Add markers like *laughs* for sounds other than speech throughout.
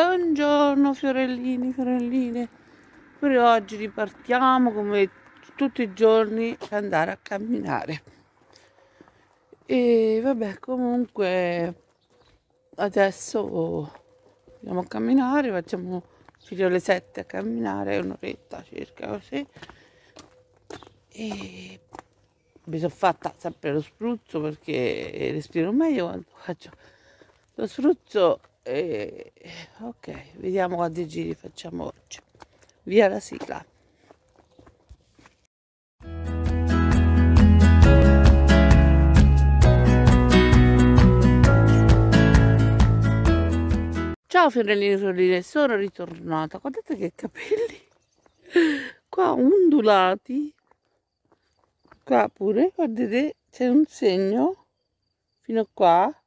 Buongiorno fiorellini, fiorelline. Pure oggi ripartiamo come tutti i giorni per andare a camminare. E vabbè, comunque adesso andiamo a camminare, facciamo fino alle 7 a camminare, un'oretta circa così. E mi sono fatta sempre lo spruzzo perché respiro meglio quando faccio lo spruzzo e, ok, vediamo quanti giri facciamo oggi. Via la sigla. Ciao fiorellini e sorelle, sono ritornata. Guardate che capelli. Qua ondulati. Qua pure, guardate, c'è un segno fino a qua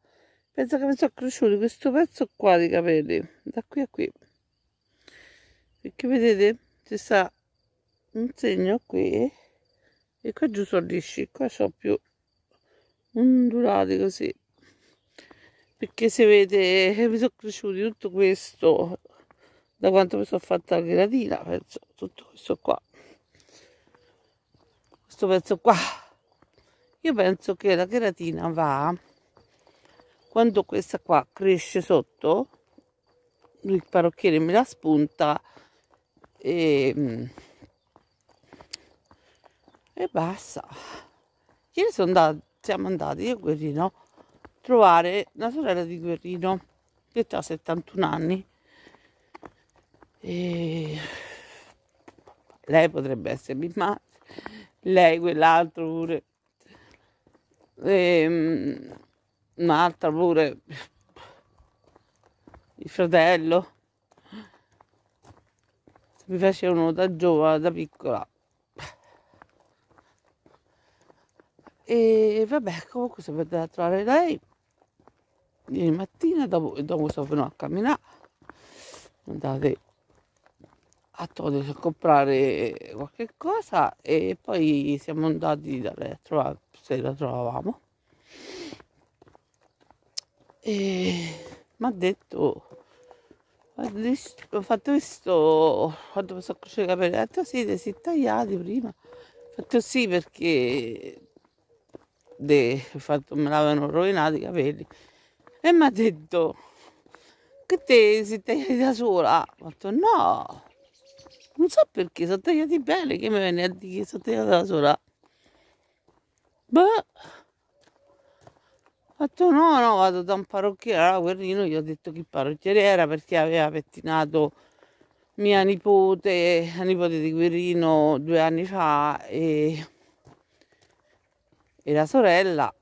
penso che mi sono cresciuto questo pezzo qua di capelli da qui a qui perché vedete ci sta un segno qui e qua giù sono lisci qua sono più ondulati così perché se vedete, eh, mi sono cresciuti tutto questo da quanto mi sono fatta la cheratina penso tutto questo qua questo pezzo qua io penso che la cheratina va quando questa qua cresce sotto il parrucchiere me la spunta e, mm, e basta ieri sono andati siamo andati io e Guerrino a trovare la sorella di Guerrino che ha 71 anni e lei potrebbe essere mia madre lei quell'altro pure e, ehm, un'altra pure il fratello mi facevano da giovane da piccola e vabbè comunque sono andata a trovare lei ieri mattina dopo, dopo sono venuta a camminare andate a Todi a comprare qualche cosa e poi siamo andati da lei a trovare se la trovavamo e mi ha detto ho fatto questo quando mi sono cresciuto i capelli ho detto sì, li si tagliati prima ho fatto sì perché de, fatto, me l'avevano rovinato i capelli e mi ha detto che te si tagliati da sola ho detto no non so perché sono tagliati bene che mi viene a dire che sono tagliati da sola Beh, ho detto no, no, vado da un parrucchiere. Allora Guerrino gli ho detto che parrucchiere era perché aveva pettinato mia nipote, la nipote di Guerrino due anni fa e, e la sorella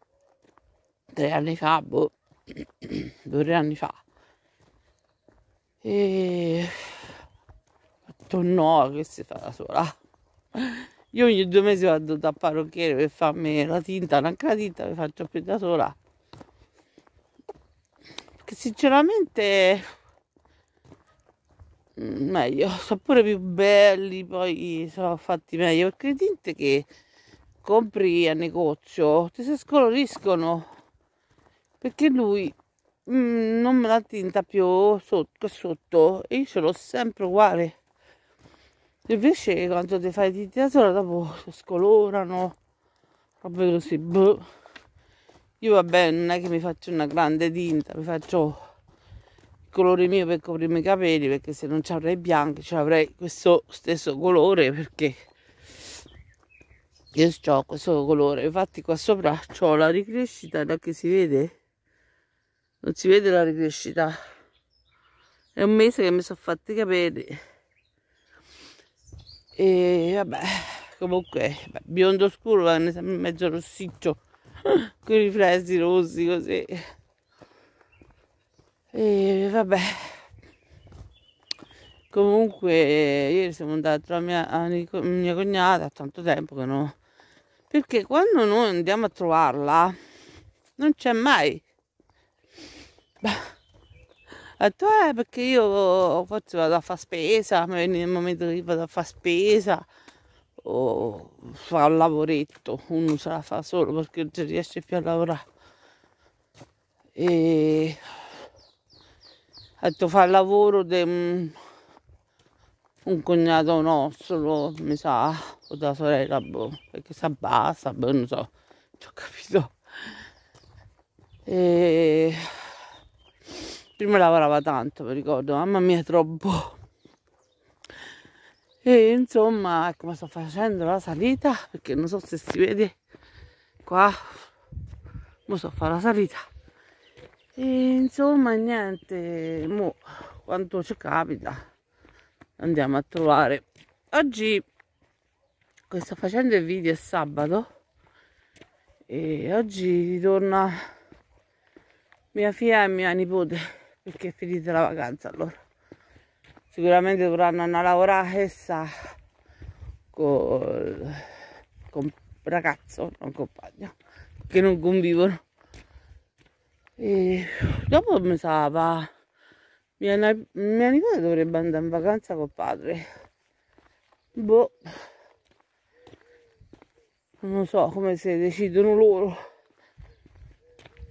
tre anni fa, boh, *clears throat* due anni fa. E ho detto no, che si fa da sola. Io ogni due mesi vado da parrucchiere per farmi la tinta, non anche la tinta, mi faccio più da sola che sinceramente mm, meglio, sono pure più belli, poi sono fatti meglio, perché le tinte che compri a negozio ti si scoloriscono, perché lui mm, non me la tinta più sotto, sotto e io ce l'ho sempre uguale. Invece quando ti fai tinte da sola dopo si scolorano, proprio così, boh. Io vabbè, non è che mi faccio una grande tinta, mi faccio il colore mio per coprirmi i capelli, perché se non ci avrei bianchi, ci avrei questo stesso colore, perché io ho questo colore. Infatti qua sopra ho la ricrescita, da che si vede? Non si vede la ricrescita. È un mese che mi sono fatti i capelli. E vabbè, comunque, beh, biondo scuro va in mezzo rossiccio *laughs* con i riflessi rossi così e vabbè comunque ieri siamo andati a mia, a mia cognata a tanto tempo che no perché quando noi andiamo a trovarla non c'è mai bah. Ha detto, eh, perché io forse vado a fare spesa, nel momento che vado a fare spesa, fa un lavoretto, uno se la fa solo perché non riesce più a lavorare. E ha detto fa il lavoro di un, mm, un cognato nostro, mi sa, o da sorella, boh, perché si abbassa, boh, non so, non ho capito. E prima lavorava tanto, mi ricordo, mamma mia, troppo e insomma ecco sto facendo la salita perché non so se si vede qua mo sto a fare la salita e insomma niente mo quanto ci capita andiamo a trovare oggi che sto facendo il video è sabato e oggi ritorna mia figlia e mia nipote perché è finita la vacanza allora sicuramente dovranno andare a lavorare sa, col, con ragazzo, non compagno, che non convivono. E dopo mi sa va, mia, mia nipote dovrebbe andare in vacanza col padre. Boh, non so come se decidono loro,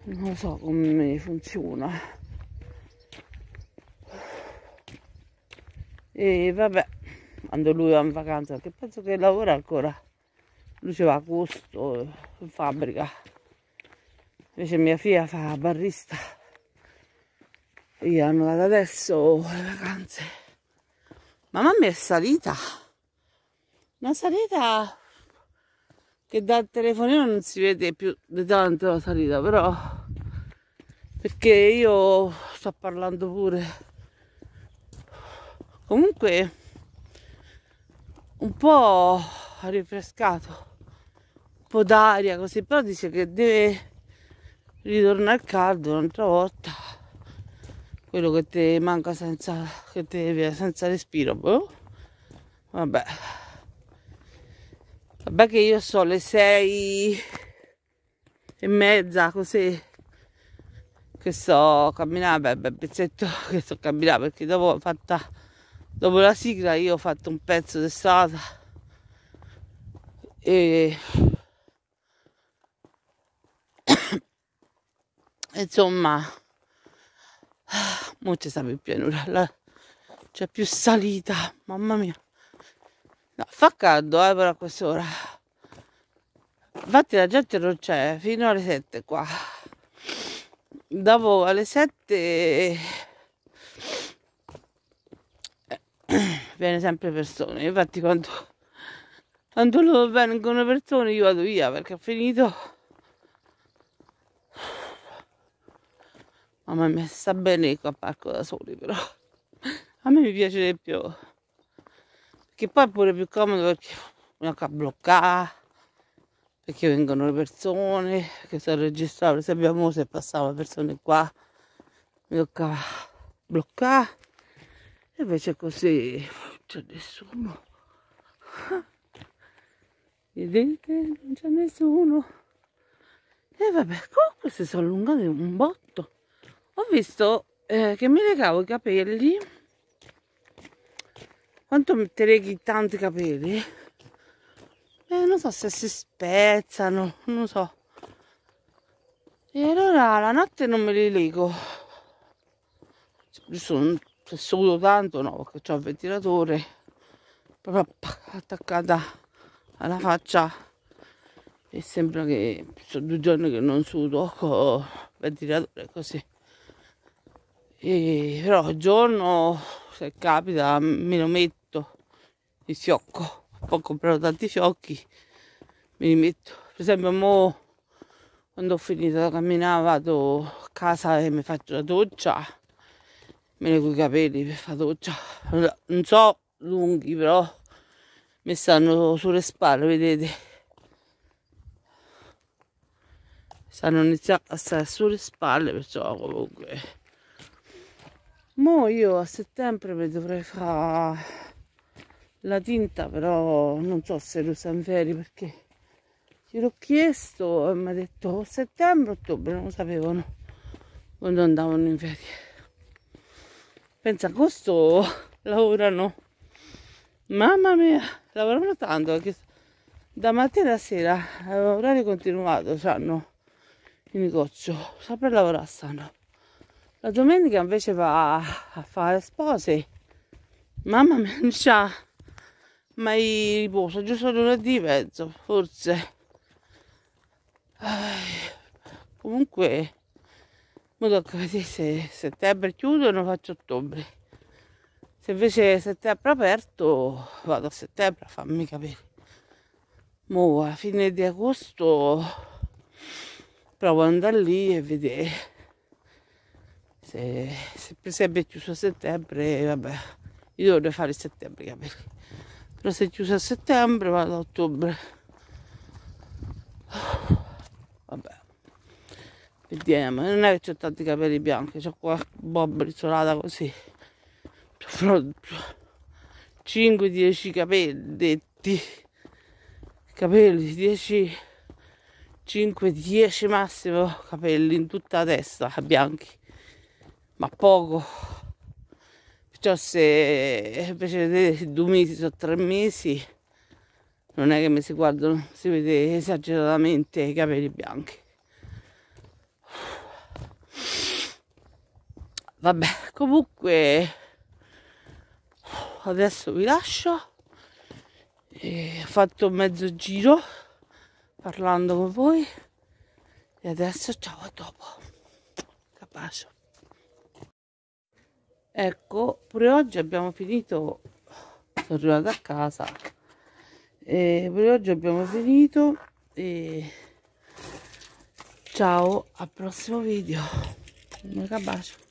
non so come funziona. E vabbè, quando lui va in vacanza, perché penso che lavora ancora. Lui ci va a costo in fabbrica. Invece mia figlia fa barrista. Io hanno dato adesso le vacanze. Mamma mia è salita. Una salita che dal telefonino non si vede più di tanto la salita, però perché io sto parlando pure comunque un po' rinfrescato un po' d'aria così però dice che deve ritornare al caldo un'altra volta quello che ti manca senza che te senza respiro boh. vabbè vabbè che io so le sei e mezza così che sto camminando beh, beh pezzetto che sto camminando perché dopo ho fatta dopo la sigla io ho fatto un pezzo d'estate e *coughs* insomma mo ci sta più pianura c'è più salita mamma mia no, fa caldo eh però a quest'ora infatti la gente non c'è fino alle 7 qua dopo alle 7 viene sempre persone. Infatti quando, quando vengono persone io vado via perché ho finito. Mamma mia, sta bene qua a parco da soli però. A me mi piace di più. Perché poi è pure più comodo perché non ho a bloccare. Perché vengono le persone, che sono registrate se abbiamo se passavano persone qua, mi tocca bloccare invece così non c'è nessuno vedete non c'è nessuno e vabbè comunque si sono allungati un botto ho visto eh, che mi legavo i capelli quanto metterei leghi tanti capelli eh, non so se si spezzano non so e allora la notte non me li leggo sono solo tanto no perché ho il ventilatore proprio attaccata alla faccia e sembra che sono due giorni che non sudo con il ventilatore così e, però il giorno se capita me lo metto il fiocco ho comprato tanti fiocchi me li metto per esempio mo quando ho finito la camminata vado a casa e mi faccio la doccia me ne coi i capelli per fare doccia non so lunghi però mi stanno sulle spalle vedete stanno iniziando a stare sulle spalle perciò comunque mo io a settembre mi dovrei fare la tinta però non so se lo sanferi perché gliel'ho chiesto e mi ha detto oh, settembre ottobre non lo sapevano quando andavano in ferie pensa questo *laughs* lavorano mamma mia lavorano tanto perché da mattina a sera eh, orario continuato sanno il negozio sempre lavorare sanno la domenica invece va a fare spose mamma mia non c'ha mai riposo giusto lunedì e mezzo forse Ai, comunque mi tocca vedere se settembre chiudo non faccio ottobre se invece settembre aperto vado a settembre fammi capire mo a fine di agosto provo ad andare lì e vedere se, se per esempio è chiuso a settembre vabbè io dovrei fare settembre capire però se è chiuso a settembre vado a ottobre vabbè Vediamo, non è che ho tanti capelli bianchi, ho qua bob brizzolata così. 5-10 capelli detti. Capelli, 10 5-10 massimo capelli in tutta la testa bianchi. Ma poco. Perciò eh, se invece vedete due mesi o tre mesi non è che mi si guardano, si vede esageratamente i capelli bianchi. Vabbè, comunque adesso vi lascio. E ho fatto mezzo giro parlando con voi e adesso ciao a dopo. Capace. Ecco, pure oggi abbiamo finito, sono arrivata a casa, e pure oggi abbiamo finito e ciao al prossimo video. Un bacio.